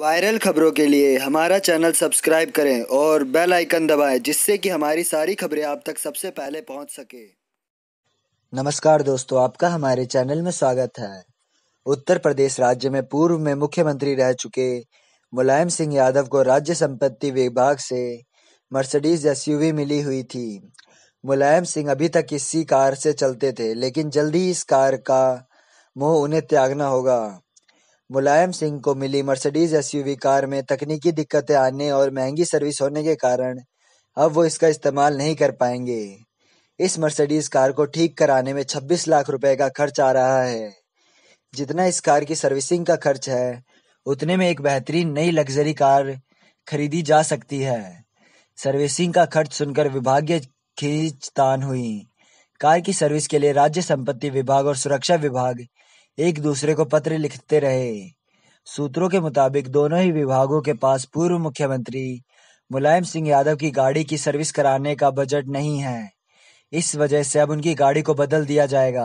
viral खबरों के लिए हमारा चैनल सब्सक्राइब करें और बेल आइकन दबाएं जिससे कि हमारी सारी खबरें आप तक सबसे पहले पहुंच सके नमस्कार दोस्तों आपका हमारे चैनल में स्वागत है उत्तर प्रदेश राज्य में पूर्व में मुख्यमंत्री रह चुके मुलायम सिंह यादव को राज्य संपत्ति विभाग से मर्सिडीज एसयूवी मिली हुई थी मुलायम सिंह अभी तक इसी कार से चलते थे लेकिन जल्दी इस कार का मोह उन्हें त्यागना होगा मुलायम सिंह को मिली मर्सिडीज एसयूवी कार में तकनीकी दिक्कतें आने और महंगी सर्विस होने के कारण अब वो इसका इस्तेमाल नहीं कर पाएंगे इस मर्सिडीज कार को ठीक कराने में 26 लाख रुपए का खर्च आ रहा है जितना इस कार की सर्विसिंग का खर्च है उतने में एक बेहतरीन नई लग्जरी कार खरीदी जा सकती है सर्विसिंग का खर्च सुनकर विभागीय खींचतान हुई कार की सर्विस के लिए राज्य संपत्ति विभाग और सुरक्षा विभाग एक दूसरे को पत्र लिखते रहे सूत्रों के मुताबिक दोनों ही विभागों के पास पूर्व मुख्यमंत्री मुलायम सिंह यादव की गाड़ी की सर्विस कराने का बजट नहीं है इस वजह से अब उनकी गाड़ी को बदल दिया जाएगा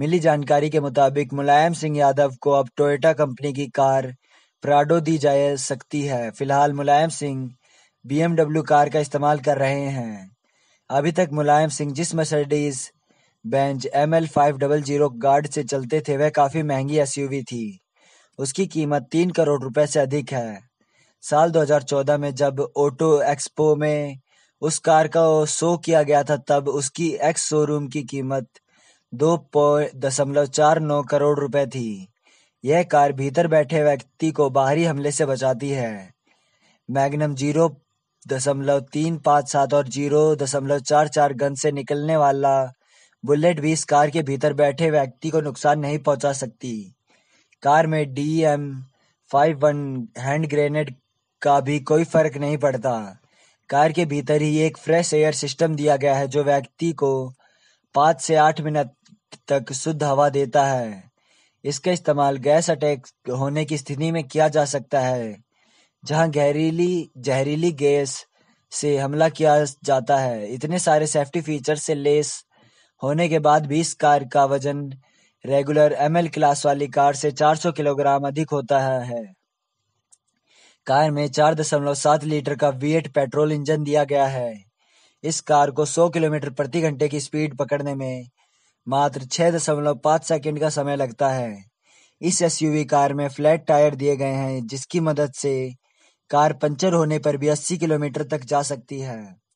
मिली जानकारी के मुताबिक मुलायम सिंह यादव को अब टोयोटा कंपनी की कार प्राडो दी जा सकती है फिलहाल मुलायम सिंह बीएमडब्ल्यू कार का इस्तेमाल कर रहे हैं अभी तक मुलायम सिंह जिस Mercedes Benz L five double zero guard से चलते थे वह काफी महंगी एस थी उसकी कीमत तीन करोड़ रुपए से अधिक है साल 2014 में जब ऑटो एक्सपो में उस कार का शो किया गया था तब उसकी एक्स शोरूम की कीमत दो दशमलव चार नौ करोड़ रुपए थी यह कार भीतर बैठे व्यक्ति को बाहरी हमले से बचाती है मैग्नम जीरो दशमलव तीन पाँच सात और जीरो दशमलव चार चार गन से निकलने वाला बुलेट भी इस कार के भीतर बैठे व्यक्ति को नुकसान नहीं पहुंचा सकती कार में D M five one hand grenade का भी कोई फर्क नहीं पड़ता कार के भीतर ही एक फ्रेश एयर सिस्टम दिया गया है जो व्यक्ति को पाँच से आठ मिनट तक शुद्ध हवा देता है इसका इस्तेमाल गैस अटैक होने की स्थिति में किया जा सकता है जहां गहरीली जहरीली गैस से हमला किया जाता है इतने सारे सेफ्टी फीचर से लेस होने के बाद भी इस कार का वजन रेगुलर एमएल क्लास वाली कार से 400 किलोग्राम अधिक होता है कार में 4.7 लीटर का V8 पेट्रोल इंजन दिया गया है इस कार को 100 किलोमीटर प्रति घंटे की स्पीड पकड़ने में मात्र 6.5 सेकंड का समय लगता है इस एसयूवी कार में फ्लैट टायर दिए गए हैं जिसकी मदद से कार पंचर होने पर भी 80 किलोमीटर तक जा सकती है